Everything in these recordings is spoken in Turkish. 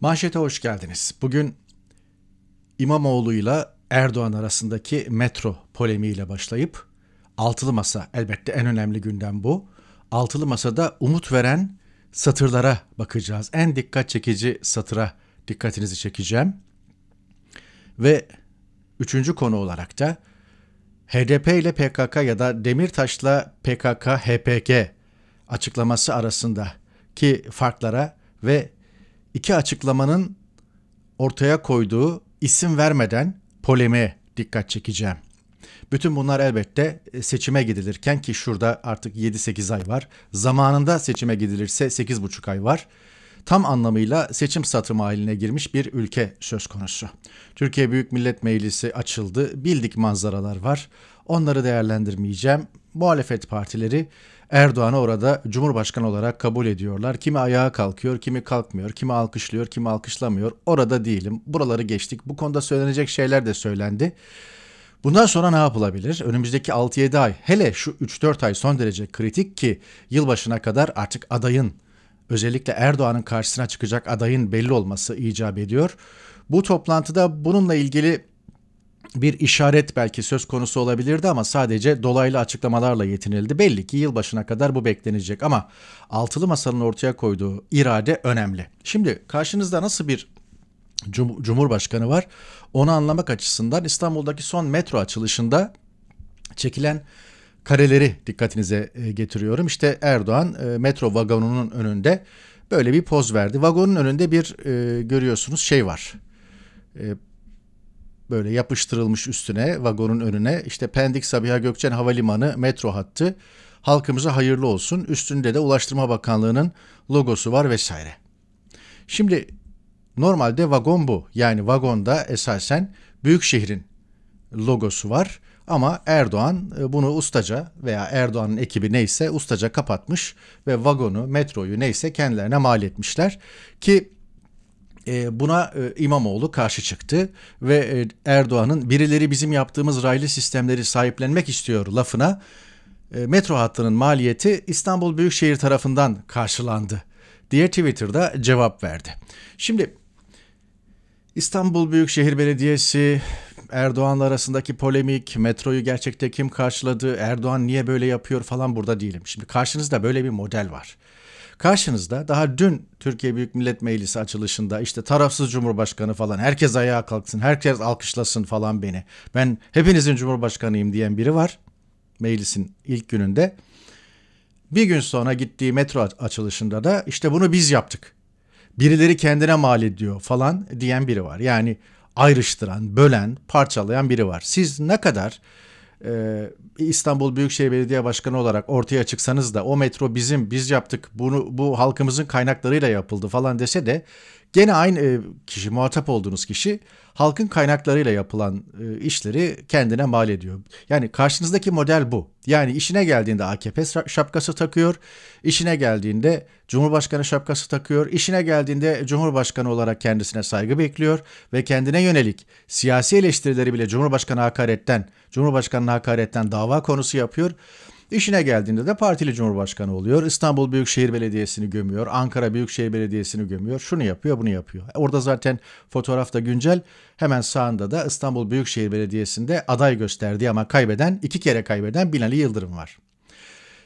Manşete hoş geldiniz. Bugün İmamoğlu ile Erdoğan arasındaki metro polemiğiyle başlayıp Altılı Masa elbette en önemli gündem bu. Altılı Masa'da umut veren satırlara bakacağız. En dikkat çekici satıra dikkatinizi çekeceğim. Ve üçüncü konu olarak da HDP ile PKK ya da Demirtaş'la PKK-HPG açıklaması arasındaki farklara ve iki açıklamanın ortaya koyduğu isim vermeden polemi dikkat çekeceğim. Bütün bunlar elbette e, seçime gidilirken ki şurada artık 7-8 ay var. Zamanında seçime gidilirse 8,5 ay var. Tam anlamıyla seçim satımı haline girmiş bir ülke söz konusu. Türkiye Büyük Millet Meclisi açıldı. Bildik manzaralar var. Onları değerlendirmeyeceğim. Muhalefet partileri Erdoğan'ı orada Cumhurbaşkanı olarak kabul ediyorlar. Kimi ayağa kalkıyor, kimi kalkmıyor, kimi alkışlıyor, kimi alkışlamıyor. Orada değilim. Buraları geçtik. Bu konuda söylenecek şeyler de söylendi. Bundan sonra ne yapılabilir? Önümüzdeki 6-7 ay hele şu 3-4 ay son derece kritik ki yılbaşına kadar artık adayın özellikle Erdoğan'ın karşısına çıkacak adayın belli olması icap ediyor. Bu toplantıda bununla ilgili bir işaret belki söz konusu olabilirdi ama sadece dolaylı açıklamalarla yetinildi. Belli ki yılbaşına kadar bu beklenecek ama altılı masanın ortaya koyduğu irade önemli. Şimdi karşınızda nasıl bir cum- cumhurbaşkanı var? Onu anlamak açısından İstanbul'daki son metro açılışında çekilen kareleri dikkatinize e, getiriyorum. İşte Erdoğan e, metro vagonunun önünde böyle bir poz verdi. Vagonun önünde bir e, görüyorsunuz şey var böyle yapıştırılmış üstüne vagonun önüne işte Pendik Sabiha Gökçen Havalimanı metro hattı halkımıza hayırlı olsun üstünde de Ulaştırma Bakanlığı'nın logosu var vesaire. Şimdi normalde vagon bu yani vagonda esasen büyük şehrin logosu var ama Erdoğan e, bunu ustaca veya Erdoğan'ın ekibi neyse ustaca kapatmış ve vagonu, metroyu neyse kendilerine mal etmişler ki e, buna e, İmamoğlu karşı çıktı ve e, Erdoğan'ın birileri bizim yaptığımız raylı sistemleri sahiplenmek istiyor lafına metro hattının maliyeti İstanbul Büyükşehir tarafından karşılandı diye Twitter'da cevap verdi. Şimdi İstanbul Büyükşehir Belediyesi Erdoğan'la arasındaki polemik, metroyu gerçekte kim karşıladı, Erdoğan niye böyle yapıyor falan burada değilim. Şimdi karşınızda böyle bir model var. Karşınızda daha dün Türkiye Büyük Millet Meclisi açılışında işte tarafsız cumhurbaşkanı falan herkes ayağa kalksın, herkes alkışlasın falan beni. Ben hepinizin cumhurbaşkanıyım diyen biri var meclisin ilk gününde. Bir gün sonra gittiği metro açılışında da işte bunu biz yaptık. Birileri kendine mal ediyor falan diyen biri var. Yani ayrıştıran, bölen, parçalayan biri var. Siz ne kadar ee, İstanbul Büyükşehir Belediye Başkanı olarak ortaya çıksanız da o metro bizim biz yaptık bunu bu halkımızın kaynaklarıyla yapıldı falan dese de Gene aynı kişi, muhatap olduğunuz kişi halkın kaynaklarıyla yapılan işleri kendine mal ediyor. Yani karşınızdaki model bu. Yani işine geldiğinde AKP şapkası takıyor, işine geldiğinde Cumhurbaşkanı şapkası takıyor, işine geldiğinde Cumhurbaşkanı olarak kendisine saygı bekliyor ve kendine yönelik siyasi eleştirileri bile Cumhurbaşkanı hakaretten, Cumhurbaşkanı hakaretten dava konusu yapıyor. İşine geldiğinde de partili cumhurbaşkanı oluyor. İstanbul Büyükşehir Belediyesi'ni gömüyor. Ankara Büyükşehir Belediyesi'ni gömüyor. Şunu yapıyor, bunu yapıyor. E, orada zaten fotoğrafta güncel. Hemen sağında da İstanbul Büyükşehir Belediyesi'nde aday gösterdiği ama kaybeden, iki kere kaybeden Binali Yıldırım var.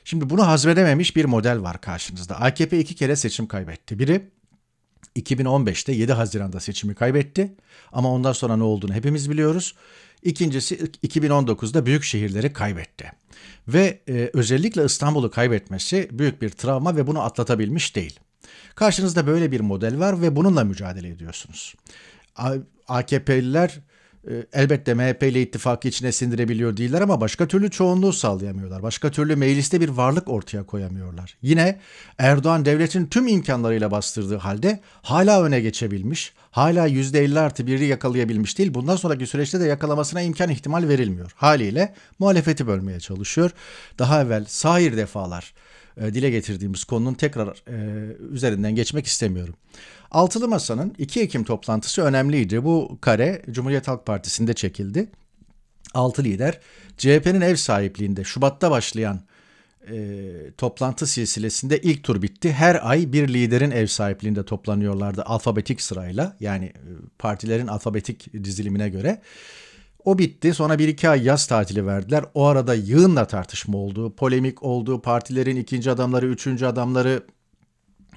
Şimdi bunu hazmedememiş bir model var karşınızda. AKP iki kere seçim kaybetti. Biri 2015'te 7 Haziran'da seçimi kaybetti. Ama ondan sonra ne olduğunu hepimiz biliyoruz. İkincisi 2019'da büyük şehirleri kaybetti. Ve e, özellikle İstanbul'u kaybetmesi büyük bir travma ve bunu atlatabilmiş değil. Karşınızda böyle bir model var ve bununla mücadele ediyorsunuz. AKP'liler ee, elbette MHP ile ittifakı içine sindirebiliyor değiller ama başka türlü çoğunluğu sağlayamıyorlar. Başka türlü mecliste bir varlık ortaya koyamıyorlar. Yine Erdoğan devletin tüm imkanlarıyla bastırdığı halde hala öne geçebilmiş, hala %50 artı 1'i yakalayabilmiş değil. Bundan sonraki süreçte de yakalamasına imkan ihtimal verilmiyor. Haliyle muhalefeti bölmeye çalışıyor. Daha evvel sahir defalar e, dile getirdiğimiz konunun tekrar e, üzerinden geçmek istemiyorum. Altılı Masa'nın 2 Ekim toplantısı önemliydi. Bu kare Cumhuriyet Halk Partisi'nde çekildi. Altı lider CHP'nin ev sahipliğinde Şubat'ta başlayan e, toplantı silsilesinde ilk tur bitti. Her ay bir liderin ev sahipliğinde toplanıyorlardı alfabetik sırayla yani e, partilerin alfabetik dizilimine göre. O bitti. Sonra bir iki ay yaz tatili verdiler. O arada yığınla tartışma oldu. Polemik oldu. Partilerin ikinci adamları, üçüncü adamları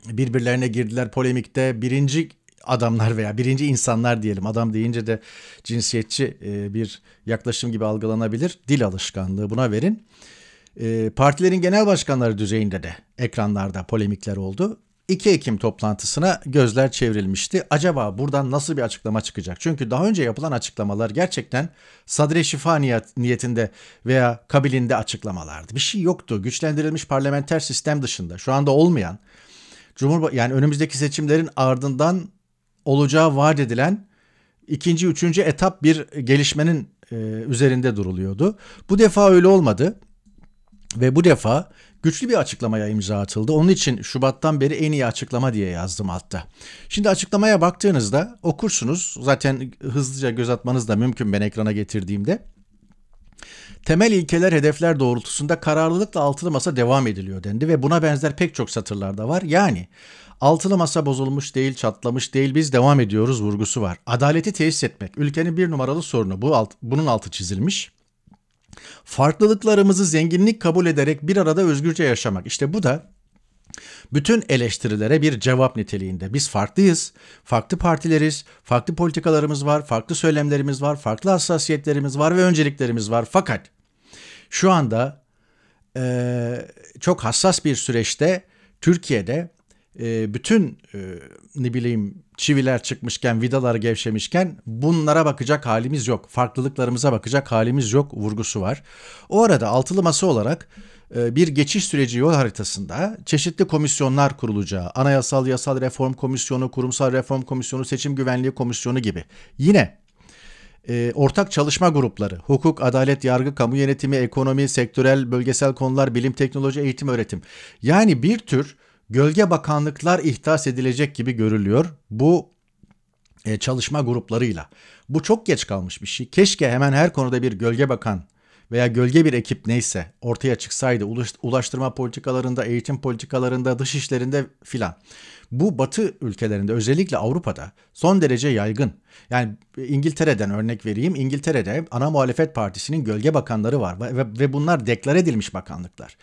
birbirlerine girdiler polemikte. Birinci adamlar veya birinci insanlar diyelim. Adam deyince de cinsiyetçi e, bir yaklaşım gibi algılanabilir. Dil alışkanlığı buna verin. E, partilerin genel başkanları düzeyinde de ekranlarda polemikler oldu. 2 Ekim toplantısına gözler çevrilmişti. Acaba buradan nasıl bir açıklama çıkacak? Çünkü daha önce yapılan açıklamalar gerçekten sadre şifa niyetinde veya kabiliğinde açıklamalardı. Bir şey yoktu. Güçlendirilmiş parlamenter sistem dışında şu anda olmayan Cumhurba yani önümüzdeki seçimlerin ardından olacağı vaat edilen ikinci, üçüncü etap bir gelişmenin e, üzerinde duruluyordu. Bu defa öyle olmadı. Ve bu defa güçlü bir açıklamaya imza atıldı. Onun için Şubat'tan beri en iyi açıklama diye yazdım altta. Şimdi açıklamaya baktığınızda okursunuz. Zaten hızlıca göz atmanız da mümkün ben ekrana getirdiğimde. Temel ilkeler hedefler doğrultusunda kararlılıkla altılı masa devam ediliyor dendi ve buna benzer pek çok satırlarda var. Yani altılı masa bozulmuş değil, çatlamış değil, biz devam ediyoruz vurgusu var. Adaleti tesis etmek ülkenin bir numaralı sorunu. Bu alt, bunun altı çizilmiş. Farklılıklarımızı zenginlik kabul ederek bir arada özgürce yaşamak. İşte bu da bütün eleştirilere bir cevap niteliğinde. Biz farklıyız, farklı partileriz, farklı politikalarımız var, farklı söylemlerimiz var, farklı hassasiyetlerimiz var ve önceliklerimiz var. Fakat şu anda e, çok hassas bir süreçte Türkiye'de e, bütün e, ne bileyim çiviler çıkmışken, vidalar gevşemişken bunlara bakacak halimiz yok. Farklılıklarımıza bakacak halimiz yok vurgusu var. O arada altılı masa olarak e, bir geçiş süreci yol haritasında çeşitli komisyonlar kurulacağı, anayasal yasal reform komisyonu, kurumsal reform komisyonu, seçim güvenliği komisyonu gibi. Yine e, ortak çalışma grupları, hukuk, adalet, yargı, kamu yönetimi, ekonomi, sektörel, bölgesel konular, bilim, teknoloji, eğitim, öğretim. Yani bir tür gölge bakanlıklar ihdas edilecek gibi görülüyor bu e, çalışma gruplarıyla. Bu çok geç kalmış bir şey. Keşke hemen her konuda bir gölge bakan veya gölge bir ekip neyse ortaya çıksaydı ulaştırma politikalarında, eğitim politikalarında, dış işlerinde filan. Bu batı ülkelerinde özellikle Avrupa'da son derece yaygın. Yani e, İngiltere'den örnek vereyim. İngiltere'de ana muhalefet partisinin gölge bakanları var ve, ve bunlar deklar edilmiş bakanlıklar.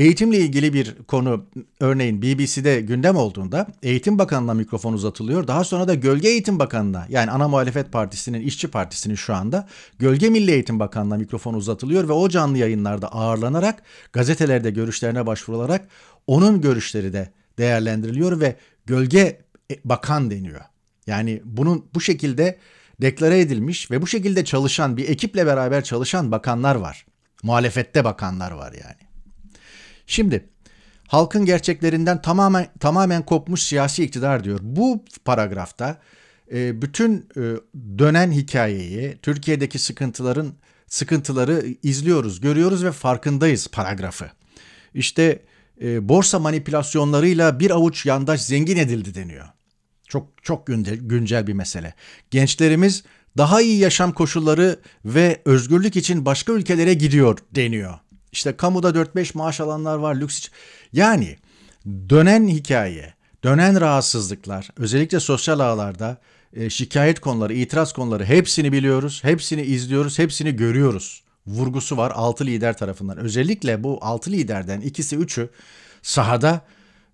Eğitimle ilgili bir konu örneğin BBC'de gündem olduğunda Eğitim Bakanı'na mikrofon uzatılıyor. Daha sonra da Gölge Eğitim Bakanı'na yani ana muhalefet partisinin, işçi partisinin şu anda Gölge Milli Eğitim Bakanı'na mikrofon uzatılıyor ve o canlı yayınlarda ağırlanarak gazetelerde görüşlerine başvurularak onun görüşleri de değerlendiriliyor ve gölge bakan deniyor. Yani bunun bu şekilde deklare edilmiş ve bu şekilde çalışan bir ekiple beraber çalışan bakanlar var. Muhalefette bakanlar var yani. Şimdi halkın gerçeklerinden tamamen tamamen kopmuş siyasi iktidar diyor. Bu paragrafta e, bütün e, dönen hikayeyi, Türkiye'deki sıkıntıların sıkıntıları izliyoruz, görüyoruz ve farkındayız paragrafı. İşte e, borsa manipülasyonlarıyla bir avuç yandaş zengin edildi deniyor. Çok çok güncel, güncel bir mesele. Gençlerimiz daha iyi yaşam koşulları ve özgürlük için başka ülkelere gidiyor deniyor. İşte kamuda 4-5 maaş alanlar var lüks için. Yani dönen hikaye, dönen rahatsızlıklar özellikle sosyal ağlarda e, şikayet konuları, itiraz konuları hepsini biliyoruz, hepsini izliyoruz, hepsini görüyoruz. Vurgusu var altı lider tarafından. Özellikle bu altı liderden ikisi üçü sahada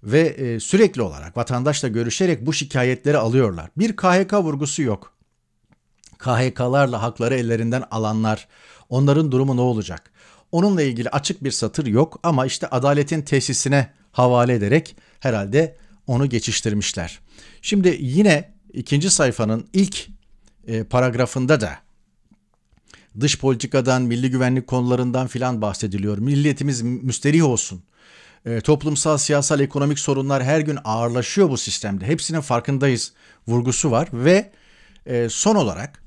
ve e, sürekli olarak vatandaşla görüşerek bu şikayetleri alıyorlar. Bir KHK vurgusu yok. KHK'larla hakları ellerinden alanlar, onların durumu ne olacak? Onunla ilgili açık bir satır yok ama işte adaletin tesisine havale ederek herhalde onu geçiştirmişler. Şimdi yine ikinci sayfanın ilk e, paragrafında da dış politikadan, milli güvenlik konularından filan bahsediliyor. Milletimiz müsterih olsun. E, toplumsal, siyasal, ekonomik sorunlar her gün ağırlaşıyor bu sistemde. Hepsinin farkındayız vurgusu var ve e, son olarak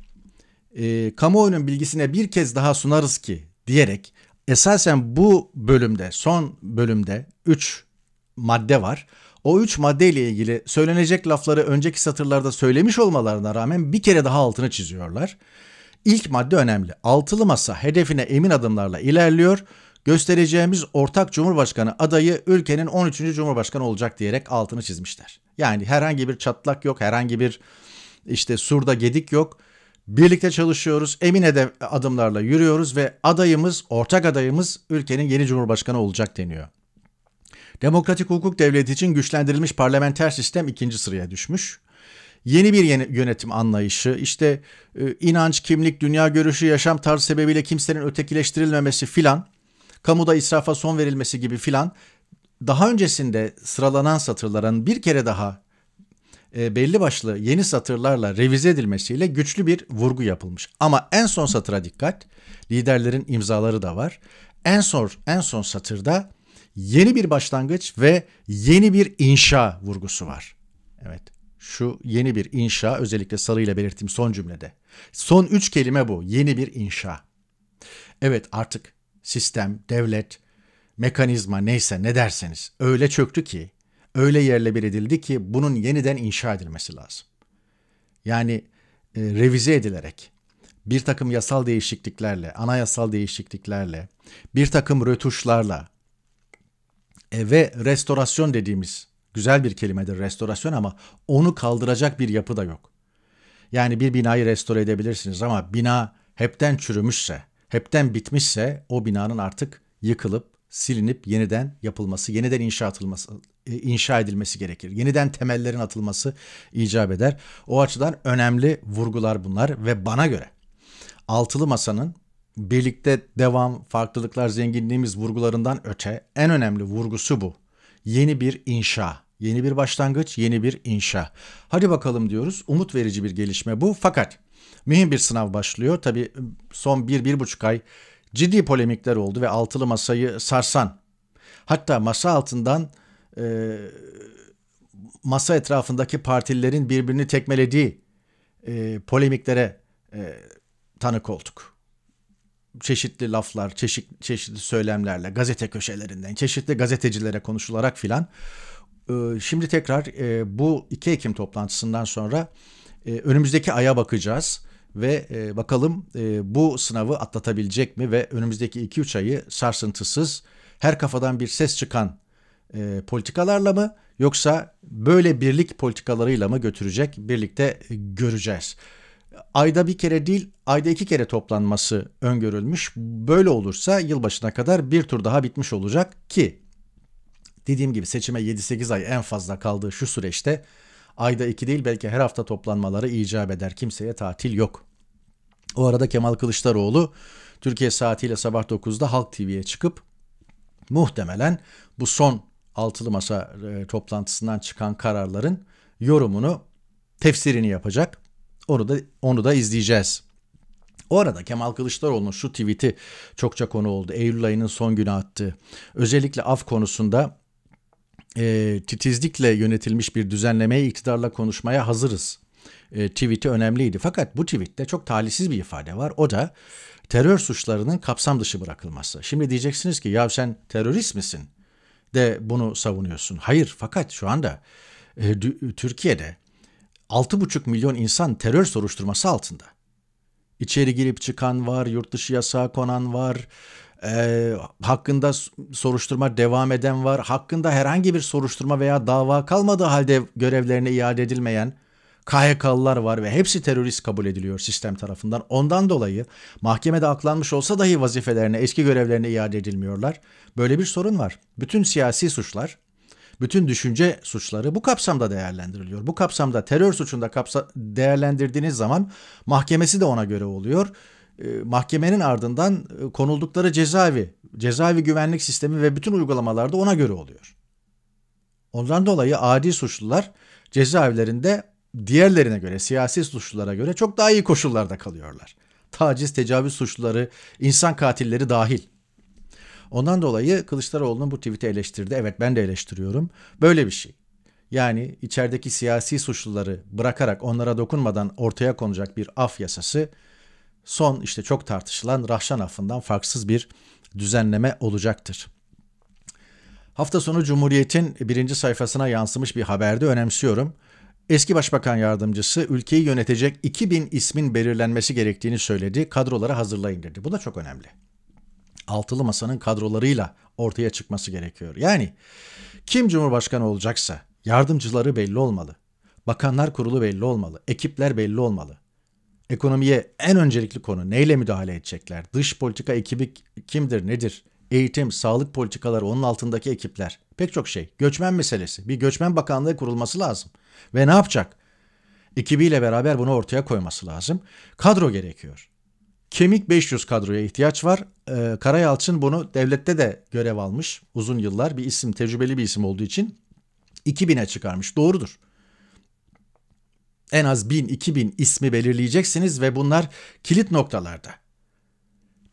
e, kamuoyunun bilgisine bir kez daha sunarız ki diyerek esasen bu bölümde, son bölümde 3 madde var. O üç maddeyle ilgili söylenecek lafları önceki satırlarda söylemiş olmalarına rağmen bir kere daha altını çiziyorlar. İlk madde önemli. Altılı masa hedefine emin adımlarla ilerliyor. Göstereceğimiz ortak cumhurbaşkanı adayı ülkenin 13. cumhurbaşkanı olacak diyerek altını çizmişler. Yani herhangi bir çatlak yok, herhangi bir işte surda gedik yok. Birlikte çalışıyoruz, emin de adımlarla yürüyoruz ve adayımız, ortak adayımız ülkenin yeni cumhurbaşkanı olacak deniyor. Demokratik hukuk devleti için güçlendirilmiş parlamenter sistem ikinci sıraya düşmüş. Yeni bir yeni yönetim anlayışı, işte e, inanç, kimlik, dünya görüşü, yaşam tarzı sebebiyle kimsenin ötekileştirilmemesi filan, kamuda israfa son verilmesi gibi filan daha öncesinde sıralanan satırların bir kere daha e, belli başlı yeni satırlarla revize edilmesiyle güçlü bir vurgu yapılmış. Ama en son satıra dikkat. Liderlerin imzaları da var. En son en son satırda yeni bir başlangıç ve yeni bir inşa vurgusu var. Evet. Şu yeni bir inşa özellikle sarıyla belirttiğim son cümlede. Son üç kelime bu. Yeni bir inşa. Evet artık sistem, devlet, mekanizma neyse ne derseniz öyle çöktü ki öyle yerle bir edildi ki bunun yeniden inşa edilmesi lazım. Yani e, revize edilerek bir takım yasal değişikliklerle, anayasal değişikliklerle, bir takım rötuşlarla e, ve restorasyon dediğimiz güzel bir kelimedir restorasyon ama onu kaldıracak bir yapı da yok. Yani bir binayı restore edebilirsiniz ama bina hepten çürümüşse, hepten bitmişse o binanın artık yıkılıp, silinip yeniden yapılması, yeniden inşa atılması, e, inşa edilmesi gerekir. Yeniden temellerin atılması icap eder. O açıdan önemli vurgular bunlar ve bana göre altılı masanın birlikte devam, farklılıklar, zenginliğimiz vurgularından öte en önemli vurgusu bu. Yeni bir inşa, yeni bir başlangıç, yeni bir inşa. Hadi bakalım diyoruz. Umut verici bir gelişme bu fakat mühim bir sınav başlıyor. Tabii e, son bir, bir buçuk ay ciddi polemikler oldu ve altılı masayı sarsan hatta masa altından e, masa etrafındaki partililerin birbirini tekmelediği e, polemiklere e, tanık olduk. Çeşitli laflar, çeşit, çeşitli söylemlerle, gazete köşelerinden, çeşitli gazetecilere konuşularak filan. E, şimdi tekrar e, bu 2 Ekim toplantısından sonra e, önümüzdeki aya bakacağız ve e, bakalım e, bu sınavı atlatabilecek mi ve önümüzdeki 2-3 ayı sarsıntısız her kafadan bir ses çıkan e, politikalarla mı yoksa böyle birlik politikalarıyla mı götürecek birlikte göreceğiz. Ayda bir kere değil ayda iki kere toplanması öngörülmüş. Böyle olursa yılbaşına kadar bir tur daha bitmiş olacak ki dediğim gibi seçime 7-8 ay en fazla kaldığı şu süreçte ayda iki değil belki her hafta toplanmaları icap eder. Kimseye tatil yok. O arada Kemal Kılıçdaroğlu Türkiye saatiyle sabah 9'da Halk TV'ye çıkıp muhtemelen bu son altılı masa e, toplantısından çıkan kararların yorumunu, tefsirini yapacak. Onu da onu da izleyeceğiz. O arada Kemal Kılıçdaroğlu'nun şu tweet'i çokça konu oldu. Eylül ayının son günü attı. Özellikle af konusunda e, titizlikle yönetilmiş bir düzenlemeye iktidarla konuşmaya hazırız. E, tweet'i önemliydi. Fakat bu tweette çok talihsiz bir ifade var. O da terör suçlarının kapsam dışı bırakılması. Şimdi diyeceksiniz ki ya sen terörist misin? de bunu savunuyorsun. Hayır fakat şu anda e, Türkiye'de 6,5 milyon insan terör soruşturması altında. İçeri girip çıkan var, yurt dışı yasağa konan var, e, hakkında soruşturma devam eden var, hakkında herhangi bir soruşturma veya dava kalmadığı halde görevlerine iade edilmeyen KHK'lılar var ve hepsi terörist kabul ediliyor sistem tarafından. Ondan dolayı mahkemede aklanmış olsa dahi vazifelerine, eski görevlerine iade edilmiyorlar. Böyle bir sorun var. Bütün siyasi suçlar, bütün düşünce suçları bu kapsamda değerlendiriliyor. Bu kapsamda terör suçunda kapsa değerlendirdiğiniz zaman mahkemesi de ona göre oluyor ee, mahkemenin ardından e, konuldukları cezaevi, cezaevi güvenlik sistemi ve bütün uygulamalarda ona göre oluyor. Ondan dolayı adi suçlular cezaevlerinde diğerlerine göre, siyasi suçlulara göre çok daha iyi koşullarda kalıyorlar. Taciz, tecavüz suçluları, insan katilleri dahil. Ondan dolayı Kılıçdaroğlu'nun bu tweet'i eleştirdi. Evet ben de eleştiriyorum. Böyle bir şey. Yani içerideki siyasi suçluları bırakarak onlara dokunmadan ortaya konacak bir af yasası son işte çok tartışılan Rahşan affından farksız bir düzenleme olacaktır. Hafta sonu Cumhuriyet'in birinci sayfasına yansımış bir haberde önemsiyorum. Eski Başbakan Yardımcısı ülkeyi yönetecek 2000 ismin belirlenmesi gerektiğini söyledi. Kadroları hazırlayın dedi. Bu da çok önemli. Altılı masanın kadrolarıyla ortaya çıkması gerekiyor. Yani kim Cumhurbaşkanı olacaksa yardımcıları belli olmalı. Bakanlar kurulu belli olmalı. Ekipler belli olmalı. Ekonomiye en öncelikli konu neyle müdahale edecekler? Dış politika ekibi kimdir, nedir? eğitim, sağlık politikaları, onun altındaki ekipler. Pek çok şey. Göçmen meselesi. Bir göçmen bakanlığı kurulması lazım. Ve ne yapacak? Ekibiyle beraber bunu ortaya koyması lazım. Kadro gerekiyor. Kemik 500 kadroya ihtiyaç var. Ee, Karayalçın bunu devlette de görev almış uzun yıllar. Bir isim, tecrübeli bir isim olduğu için 2000'e çıkarmış. Doğrudur. En az 1000-2000 ismi belirleyeceksiniz ve bunlar kilit noktalarda.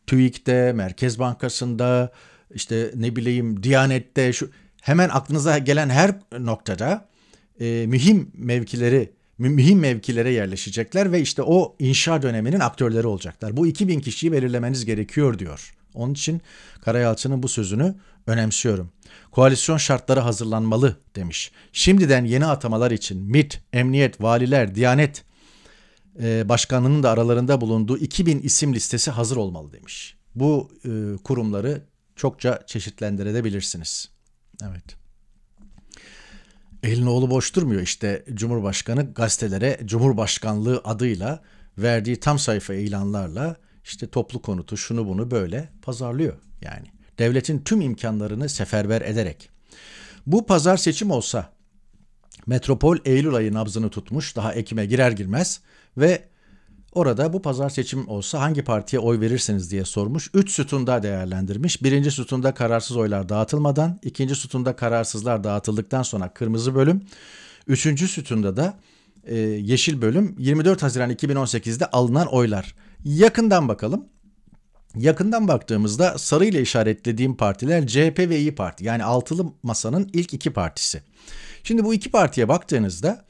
TÜİK'te, Merkez Bankası'nda, işte ne bileyim Diyanet'te şu hemen aklınıza gelen her noktada e, mühim mevkileri mühim mevkilere yerleşecekler ve işte o inşa döneminin aktörleri olacaklar. Bu 2000 kişiyi belirlemeniz gerekiyor diyor. Onun için Karayalçı'nın bu sözünü önemsiyorum. Koalisyon şartları hazırlanmalı demiş. Şimdiden yeni atamalar için MIT, Emniyet, Valiler, Diyanet e, başkanının da aralarında bulunduğu 2000 isim listesi hazır olmalı demiş. Bu e, kurumları çokça çeşitlendirebilirsiniz. Evet. Elin oğlu boş durmuyor işte Cumhurbaşkanı gazetelere Cumhurbaşkanlığı adıyla verdiği tam sayfa ilanlarla işte toplu konutu şunu bunu böyle pazarlıyor yani. Devletin tüm imkanlarını seferber ederek. Bu pazar seçim olsa metropol Eylül ayı nabzını tutmuş daha Ekim'e girer girmez ve orada bu pazar seçim olsa hangi partiye oy verirsiniz diye sormuş. Üç sütunda değerlendirmiş. Birinci sütunda kararsız oylar dağıtılmadan, ikinci sütunda kararsızlar dağıtıldıktan sonra kırmızı bölüm. Üçüncü sütunda da e, yeşil bölüm 24 Haziran 2018'de alınan oylar. Yakından bakalım. Yakından baktığımızda sarı ile işaretlediğim partiler CHP ve İyi Parti. Yani altılı masanın ilk iki partisi. Şimdi bu iki partiye baktığınızda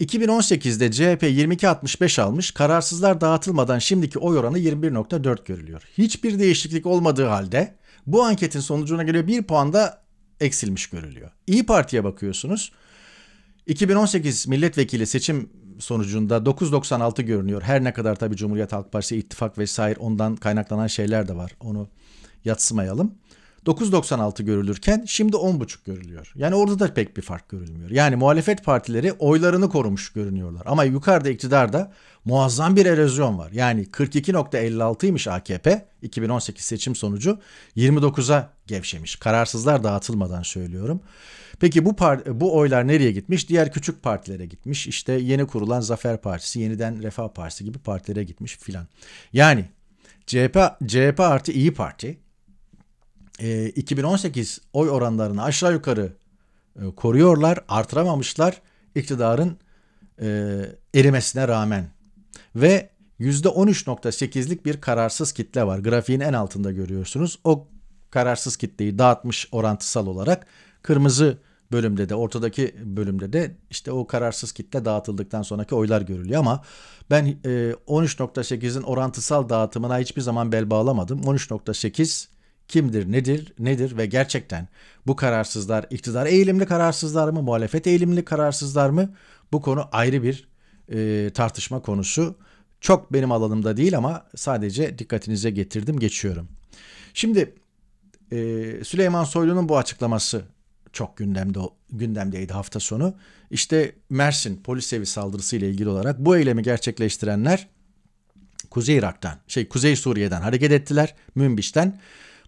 2018'de CHP 22.65 almış, kararsızlar dağıtılmadan şimdiki oy oranı 21.4 görülüyor. Hiçbir değişiklik olmadığı halde bu anketin sonucuna göre 1 puan da eksilmiş görülüyor. İyi Parti'ye bakıyorsunuz. 2018 milletvekili seçim sonucunda 9.96 görünüyor. Her ne kadar tabi Cumhuriyet Halk Partisi ittifak vesaire ondan kaynaklanan şeyler de var. Onu yatsımayalım. 9.96 görülürken şimdi 10.5 görülüyor. Yani orada da pek bir fark görülmüyor. Yani muhalefet partileri oylarını korumuş görünüyorlar. Ama yukarıda iktidarda muazzam bir erozyon var. Yani 42.56'ymış AKP 2018 seçim sonucu 29'a gevşemiş. Kararsızlar dağıtılmadan söylüyorum. Peki bu bu oylar nereye gitmiş? Diğer küçük partilere gitmiş. İşte yeni kurulan Zafer Partisi, yeniden Refah Partisi gibi partilere gitmiş filan. Yani CHP, CHP artı İyi Parti e, ee, 2018 oy oranlarını aşağı yukarı e, koruyorlar, artıramamışlar iktidarın e, erimesine rağmen. Ve %13.8'lik bir kararsız kitle var. Grafiğin en altında görüyorsunuz. O kararsız kitleyi dağıtmış orantısal olarak kırmızı bölümde de ortadaki bölümde de işte o kararsız kitle dağıtıldıktan sonraki oylar görülüyor ama ben e, 13.8'in orantısal dağıtımına hiçbir zaman bel bağlamadım. 13.8 kimdir, nedir, nedir ve gerçekten bu kararsızlar iktidar eğilimli kararsızlar mı, muhalefet eğilimli kararsızlar mı? Bu konu ayrı bir e, tartışma konusu. Çok benim alanımda değil ama sadece dikkatinize getirdim, geçiyorum. Şimdi e, Süleyman Soylu'nun bu açıklaması çok gündemde gündemdeydi hafta sonu. İşte Mersin polis evi saldırısı ile ilgili olarak bu eylemi gerçekleştirenler Kuzey Irak'tan, şey Kuzey Suriye'den hareket ettiler, Münbiş'ten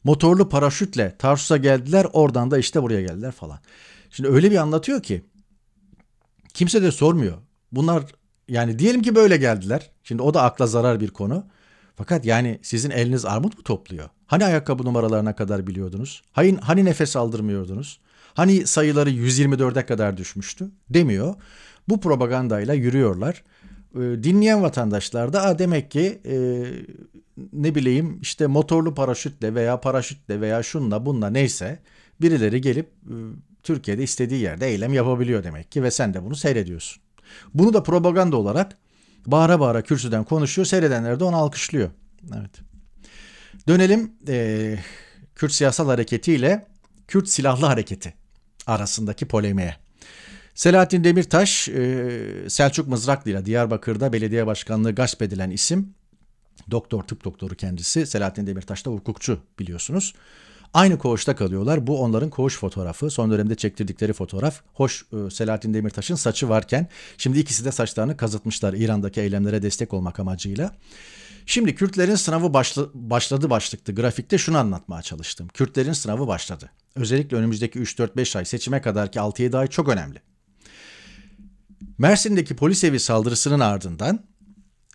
Motorlu paraşütle Tarsus'a geldiler oradan da işte buraya geldiler falan. Şimdi öyle bir anlatıyor ki kimse de sormuyor. Bunlar yani diyelim ki böyle geldiler. Şimdi o da akla zarar bir konu. Fakat yani sizin eliniz armut mu topluyor? Hani ayakkabı numaralarına kadar biliyordunuz? Hani, hani nefes aldırmıyordunuz? Hani sayıları 124'e kadar düşmüştü? Demiyor. Bu propagandayla yürüyorlar. E, dinleyen vatandaşlar da a demek ki e, ne bileyim işte motorlu paraşütle veya paraşütle veya şunla bunla neyse birileri gelip e, Türkiye'de istediği yerde eylem yapabiliyor demek ki ve sen de bunu seyrediyorsun. Bunu da propaganda olarak bağıra bağıra kürsüden konuşuyor seyredenler de onu alkışlıyor. Evet. Dönelim e, Kürt Siyasal Hareketi ile Kürt Silahlı Hareketi arasındaki polemiğe. Selahattin Demirtaş, e, Selçuk Mızraklı ile Diyarbakır'da belediye başkanlığı gasp edilen isim. Doktor, tıp doktoru kendisi. Selahattin Demirtaş da hukukçu biliyorsunuz. Aynı koğuşta kalıyorlar. Bu onların koğuş fotoğrafı. Son dönemde çektirdikleri fotoğraf. Hoş e, Selahattin Demirtaş'ın saçı varken şimdi ikisi de saçlarını kazıtmışlar İran'daki eylemlere destek olmak amacıyla. Şimdi Kürtlerin sınavı başla, başladı başlıktı. grafikte şunu anlatmaya çalıştım. Kürtlerin sınavı başladı. Özellikle önümüzdeki 3-4-5 ay seçime kadarki 6-7 ay çok önemli. Mersin'deki polis evi saldırısının ardından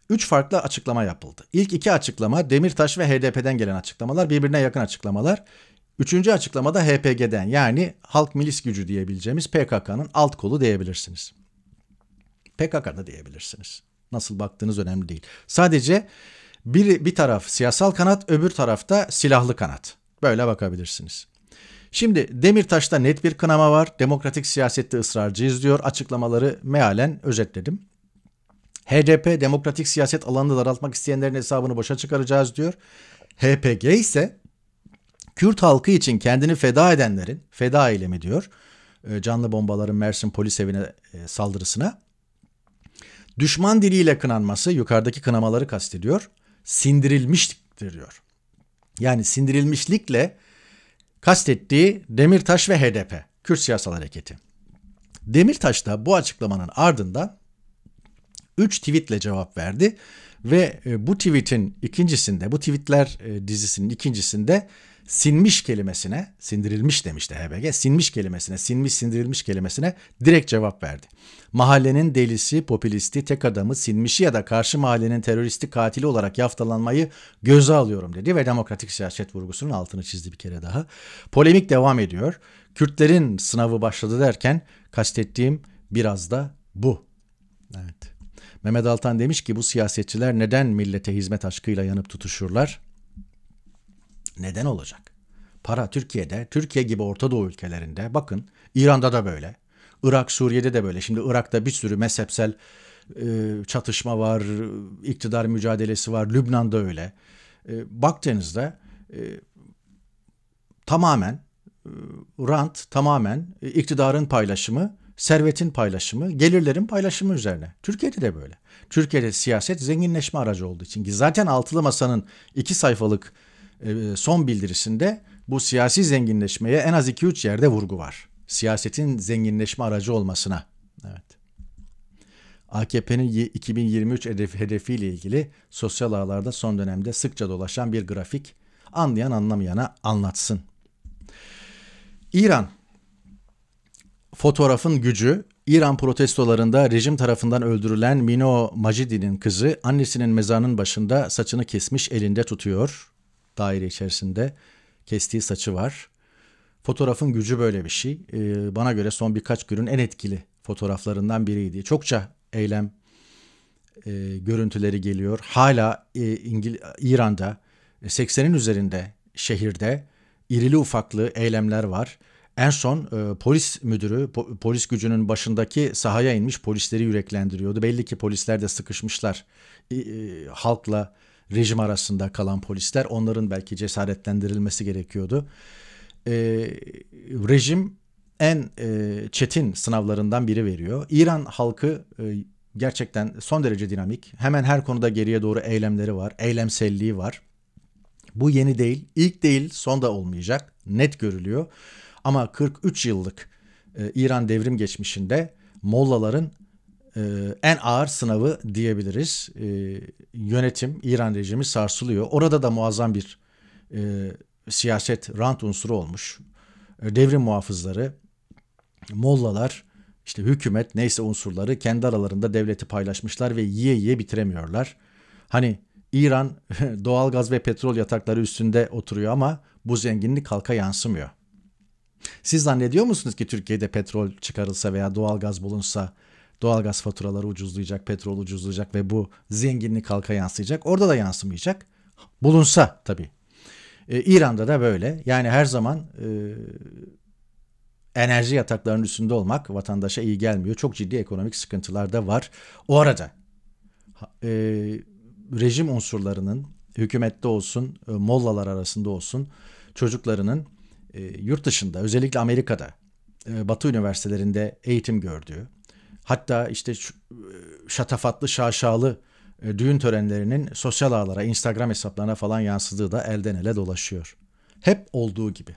üç farklı açıklama yapıldı. İlk iki açıklama Demirtaş ve HDP'den gelen açıklamalar, birbirine yakın açıklamalar. Üçüncü açıklama da HPG'den yani Halk Milis Gücü diyebileceğimiz PKK'nın alt kolu diyebilirsiniz. PKK'da diyebilirsiniz. Nasıl baktığınız önemli değil. Sadece bir, bir taraf siyasal kanat, öbür tarafta silahlı kanat. Böyle bakabilirsiniz. Şimdi Demirtaş'ta net bir kınama var. Demokratik siyasette ısrarcıyız diyor. Açıklamaları mealen özetledim. HDP demokratik siyaset alanını daraltmak isteyenlerin hesabını boşa çıkaracağız diyor. HPG ise Kürt halkı için kendini feda edenlerin feda eylemi diyor. E, canlı bombaların Mersin polis evine e, saldırısına. Düşman diliyle kınanması yukarıdaki kınamaları kastediyor. Sindirilmiştir diyor. Yani sindirilmişlikle Kastettiği Demirtaş ve HDP, Kürt Siyasal Hareketi. Demirtaş da bu açıklamanın ardından 3 tweetle cevap verdi ve e, bu tweetin ikincisinde, bu tweetler e, dizisinin ikincisinde sinmiş kelimesine, sindirilmiş demişti HBG, sinmiş kelimesine, sinmiş sindirilmiş kelimesine direkt cevap verdi. Mahallenin delisi, popülisti, tek adamı, sinmişi ya da karşı mahallenin teröristi katili olarak yaftalanmayı göze alıyorum dedi ve demokratik siyaset vurgusunun altını çizdi bir kere daha. Polemik devam ediyor. Kürtlerin sınavı başladı derken kastettiğim biraz da bu. Evet. Mehmet Altan demiş ki bu siyasetçiler neden millete hizmet aşkıyla yanıp tutuşurlar? Neden olacak? Para Türkiye'de, Türkiye gibi Orta Doğu ülkelerinde bakın İran'da da böyle. Irak, Suriye'de de böyle. Şimdi Irak'ta bir sürü mezhepsel e, çatışma var, iktidar mücadelesi var. Lübnan'da öyle. E, baktığınızda e, tamamen e, rant, tamamen e, iktidarın paylaşımı, servetin paylaşımı, gelirlerin paylaşımı üzerine. Türkiye'de de böyle. Türkiye'de siyaset zenginleşme aracı olduğu için zaten altılı masanın iki sayfalık e, son bildirisinde bu siyasi zenginleşmeye en az 2-3 yerde vurgu var. Siyasetin zenginleşme aracı olmasına. Evet. AKP'nin 2023 hedefi ile ilgili sosyal ağlarda son dönemde sıkça dolaşan bir grafik anlayan anlamayana anlatsın. İran fotoğrafın gücü İran protestolarında rejim tarafından öldürülen Mino Macidi'nin kızı annesinin mezarının başında saçını kesmiş elinde tutuyor daire içerisinde kestiği saçı var. Fotoğrafın gücü böyle bir şey. Ee, bana göre son birkaç günün en etkili fotoğraflarından biriydi. Çokça eylem e, görüntüleri geliyor. Hala e, İngil İran'da 80'in e, üzerinde şehirde irili ufaklı eylemler var. En son e, polis müdürü po- polis gücünün başındaki sahaya inmiş polisleri yüreklendiriyordu. Belli ki polisler de sıkışmışlar e, e, halkla rejim arasında kalan polisler onların belki cesaretlendirilmesi gerekiyordu. E, rejim en e, çetin sınavlarından biri veriyor. İran halkı e, gerçekten son derece dinamik. Hemen her konuda geriye doğru eylemleri var, eylemselliği var. Bu yeni değil, ilk değil, son da olmayacak. Net görülüyor. Ama 43 yıllık e, İran devrim geçmişinde mollaların ee, en ağır sınavı diyebiliriz. Ee, yönetim, İran rejimi sarsılıyor. Orada da muazzam bir e, siyaset rant unsuru olmuş. Ee, devrim muhafızları, mollalar, işte hükümet neyse unsurları kendi aralarında devleti paylaşmışlar ve yiye yiye bitiremiyorlar. Hani İran doğal gaz ve petrol yatakları üstünde oturuyor ama bu zenginlik halka yansımıyor. Siz zannediyor musunuz ki Türkiye'de petrol çıkarılsa veya doğal gaz bulunsa doğalgaz faturaları ucuzlayacak, petrol ucuzlayacak ve bu zenginlik halka yansıyacak. Orada da yansımayacak. Bulunsa tabii. Ee, İran'da da böyle. Yani her zaman e, enerji yataklarının üstünde olmak vatandaşa iyi gelmiyor. Çok ciddi ekonomik sıkıntılar da var. O arada e, rejim unsurlarının hükümette olsun, e, mollalar arasında olsun çocuklarının e, yurt dışında özellikle Amerika'da e, Batı üniversitelerinde eğitim gördüğü, Hatta işte e, şatafatlı şaşalı e, düğün törenlerinin sosyal ağlara, Instagram hesaplarına falan yansıdığı da elden ele dolaşıyor. Hep olduğu gibi.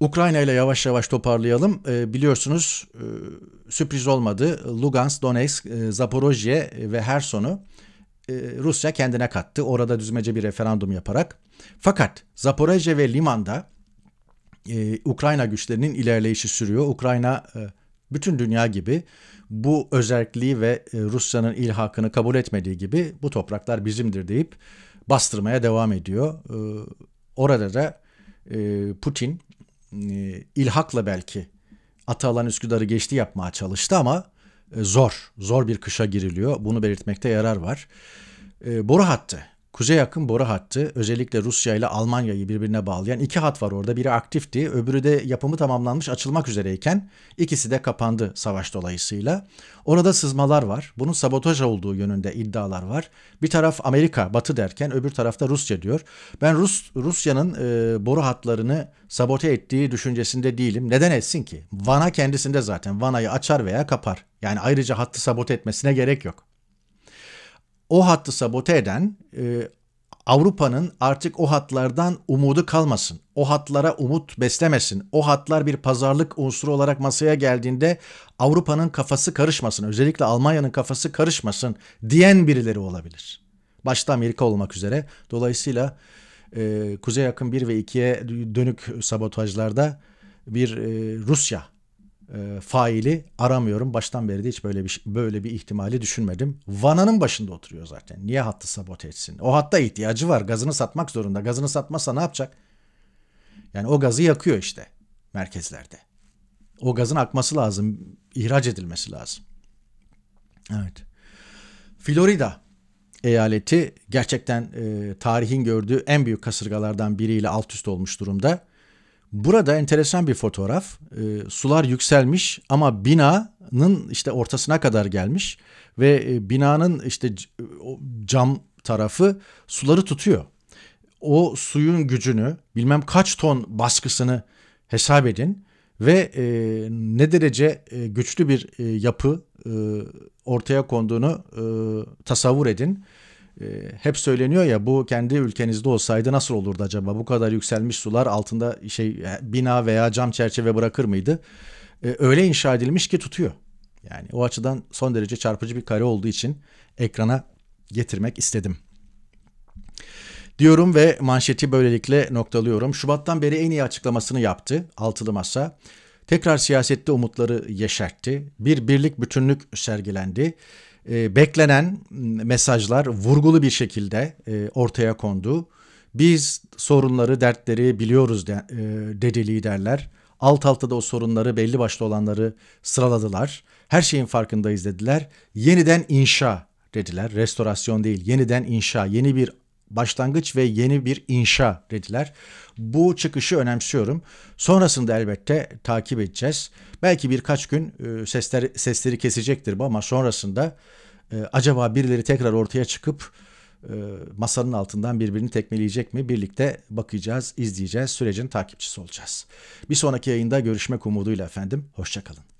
Ukrayna ile yavaş yavaş toparlayalım. E, biliyorsunuz sürpriz olmadı. Lugansk, Donetsk, e, Zaporojye ve Herson'u Rusya kendine kattı. Orada düzmece bir referandum yaparak. Fakat Zaporojye ve Liman'da Ukrayna güçlerinin ilerleyişi sürüyor. Ukrayna bütün dünya gibi bu özelliği ve e, Rusya'nın ilhakını kabul etmediği gibi bu topraklar bizimdir deyip bastırmaya devam ediyor. E, orada da e, Putin ilhakla belki Atalan Üsküdar'ı geçti yapmaya çalıştı ama zor, zor bir kışa giriliyor. Bunu belirtmekte yarar var. Boru hattı Kuzey yakın boru hattı özellikle Rusya ile Almanya'yı birbirine bağlayan iki hat var orada. Biri aktifti öbürü de yapımı tamamlanmış açılmak üzereyken ikisi de kapandı savaş dolayısıyla. Orada sızmalar var. Bunun sabotaj olduğu yönünde iddialar var. Bir taraf Amerika batı derken öbür tarafta Rusya diyor. Ben Rus Rusya'nın e, boru hatlarını sabote ettiği düşüncesinde değilim. Neden etsin ki? Van'a kendisinde zaten. Van'ayı açar veya kapar. Yani ayrıca hattı sabote etmesine gerek yok o hattı sabote eden e, Avrupa'nın artık o hatlardan umudu kalmasın. O hatlara umut beslemesin. O hatlar bir pazarlık unsuru olarak masaya geldiğinde Avrupa'nın kafası karışmasın. Özellikle Almanya'nın kafası karışmasın diyen birileri olabilir. Başta Amerika olmak üzere. Dolayısıyla e, Kuzey Akın 1 ve 2'ye dönük sabotajlarda bir e, Rusya e, faili aramıyorum. Baştan beri de hiç böyle bir böyle bir ihtimali düşünmedim. Vana'nın başında oturuyor zaten. Niye hattı sabote etsin? O hatta ihtiyacı var. Gazını satmak zorunda. Gazını satmazsa ne yapacak? Yani o gazı yakıyor işte merkezlerde. O gazın akması lazım, ihraç edilmesi lazım. Evet. Florida eyaleti gerçekten e, tarihin gördüğü en büyük kasırgalardan biriyle alt üst olmuş durumda. Burada enteresan bir fotoğraf. E, sular yükselmiş ama binanın işte ortasına kadar gelmiş ve e, binanın işte e, cam tarafı suları tutuyor. O suyun gücünü bilmem kaç ton baskısını hesap edin ve e, ne derece e, güçlü bir e, yapı e, ortaya konduğunu e, tasavvur edin ee, hep söyleniyor ya bu kendi ülkenizde olsaydı nasıl olurdu acaba? Bu kadar yükselmiş sular altında şey bina veya cam çerçeve bırakır mıydı? Ee, öyle inşa edilmiş ki tutuyor. Yani o açıdan son derece çarpıcı bir kare olduğu için ekrana getirmek istedim. Diyorum ve manşeti böylelikle noktalıyorum. Şubat'tan beri en iyi açıklamasını yaptı altılı masa. Tekrar siyasette umutları yeşertti. Bir birlik bütünlük sergilendi. Ee, beklenen mesajlar vurgulu bir şekilde e, ortaya kondu. Biz sorunları, dertleri biliyoruz de, e, dedi liderler. Alt alta da o sorunları, belli başlı olanları sıraladılar. Her şeyin farkındayız dediler. Yeniden inşa dediler. Restorasyon değil, yeniden inşa, yeni bir başlangıç ve yeni bir inşa dediler. Bu çıkışı önemsiyorum. Sonrasında elbette takip edeceğiz. Belki birkaç gün e, sesler, sesleri kesecektir bu ama sonrasında e, acaba birileri tekrar ortaya çıkıp e, masanın altından birbirini tekmeleyecek mi? Birlikte bakacağız, izleyeceğiz, sürecin takipçisi olacağız. Bir sonraki yayında görüşmek umuduyla efendim. Hoşçakalın.